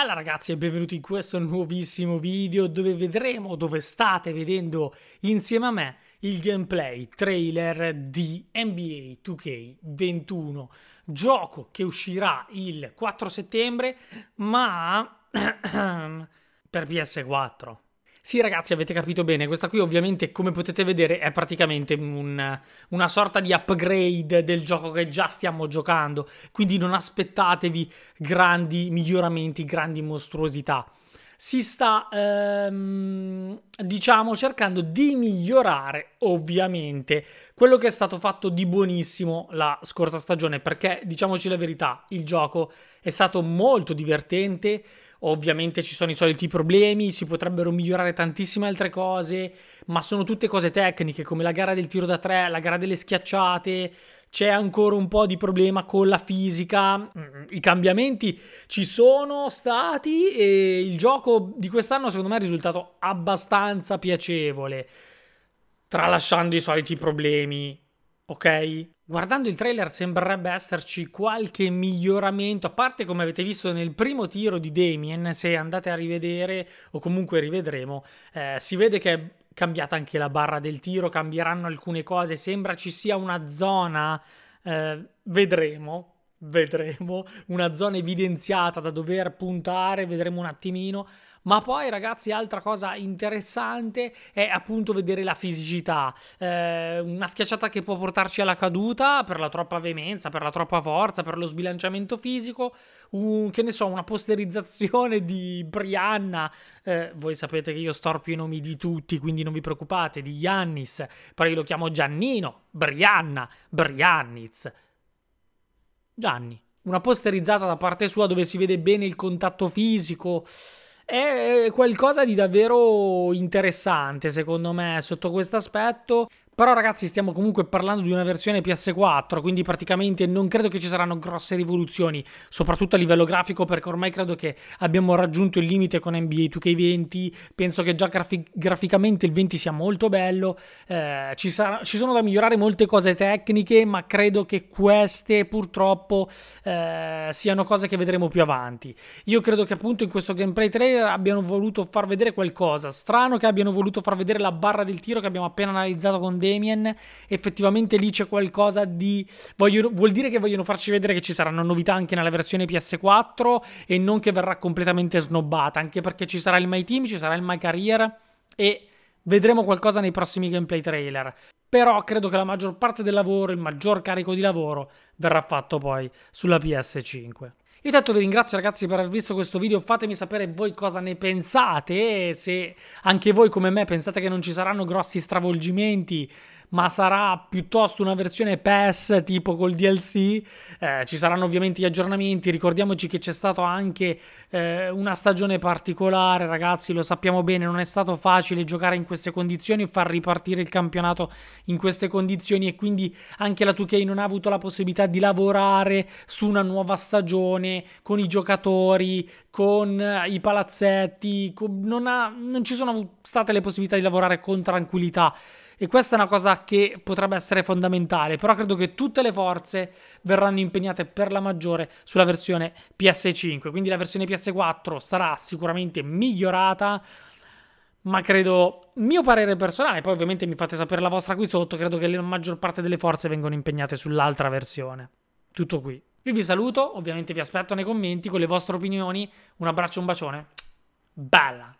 Bella ragazzi e benvenuti in questo nuovissimo video dove vedremo, dove state vedendo insieme a me il gameplay trailer di NBA 2K21, gioco che uscirà il 4 settembre ma per PS4. Sì ragazzi, avete capito bene, questa qui ovviamente come potete vedere è praticamente un, una sorta di upgrade del gioco che già stiamo giocando, quindi non aspettatevi grandi miglioramenti, grandi mostruosità. Si sta, ehm, diciamo, cercando di migliorare ovviamente quello che è stato fatto di buonissimo la scorsa stagione, perché diciamoci la verità, il gioco è stato molto divertente, Ovviamente ci sono i soliti problemi, si potrebbero migliorare tantissime altre cose, ma sono tutte cose tecniche come la gara del tiro da tre, la gara delle schiacciate, c'è ancora un po' di problema con la fisica, mm, i cambiamenti ci sono stati e il gioco di quest'anno secondo me è risultato abbastanza piacevole, tralasciando i soliti problemi ok? Guardando il trailer sembrerebbe esserci qualche miglioramento, a parte come avete visto nel primo tiro di Damien, se andate a rivedere o comunque rivedremo, eh, si vede che è cambiata anche la barra del tiro, cambieranno alcune cose, sembra ci sia una zona, eh, vedremo, vedremo una zona evidenziata da dover puntare, vedremo un attimino. Ma poi, ragazzi, altra cosa interessante è appunto vedere la fisicità. Eh, una schiacciata che può portarci alla caduta per la troppa veemenza, per la troppa forza, per lo sbilanciamento fisico. Un, che ne so, una posterizzazione di Brianna. Eh, voi sapete che io storpio i nomi di tutti, quindi non vi preoccupate. Di Yannis, però io lo chiamo Giannino, Brianna, Brianniz. Gianni. Una posterizzata da parte sua dove si vede bene il contatto fisico. È qualcosa di davvero interessante, secondo me, sotto questo aspetto. Però ragazzi stiamo comunque parlando di una versione PS4, quindi praticamente non credo che ci saranno grosse rivoluzioni, soprattutto a livello grafico, perché ormai credo che abbiamo raggiunto il limite con NBA 2K20, penso che già grafic- graficamente il 20 sia molto bello, eh, ci, sar- ci, sono da migliorare molte cose tecniche, ma credo che queste purtroppo eh, siano cose che vedremo più avanti. Io credo che appunto in questo gameplay trailer abbiano voluto far vedere qualcosa, strano che abbiano voluto far vedere la barra del tiro che abbiamo appena analizzato con Dave, Damien, effettivamente lì c'è qualcosa di... Voglio... vuol dire che vogliono farci vedere che ci saranno novità anche nella versione PS4 e non che verrà completamente snobbata, anche perché ci sarà il My Team, ci sarà il My Career e vedremo qualcosa nei prossimi gameplay trailer. Però credo che la maggior parte del lavoro, il maggior carico di lavoro, verrà fatto poi sulla PS5. Io tanto vi ringrazio ragazzi per aver visto questo video, fatemi sapere voi cosa ne pensate, se anche voi come me pensate che non ci saranno grossi stravolgimenti, ma sarà piuttosto una versione PES tipo col DLC. Eh, ci saranno ovviamente gli aggiornamenti, ricordiamoci che c'è stata anche eh, una stagione particolare, ragazzi, lo sappiamo bene, non è stato facile giocare in queste condizioni, far ripartire il campionato in queste condizioni e quindi anche la 2K non ha avuto la possibilità di lavorare su una nuova stagione con i giocatori, con eh, i palazzetti, con... Non, ha... non ci sono state le possibilità di lavorare con tranquillità. E questa è una cosa che potrebbe essere fondamentale, però credo che tutte le forze verranno impegnate per la maggiore sulla versione PS5, quindi la versione PS4 sarà sicuramente migliorata ma credo, mio parere personale, poi ovviamente mi fate sapere la vostra qui sotto, credo che la maggior parte delle forze vengano impegnate sull'altra versione. Tutto qui. Io vi saluto, ovviamente vi aspetto nei commenti con le vostre opinioni, un abbraccio e un bacione. Bella!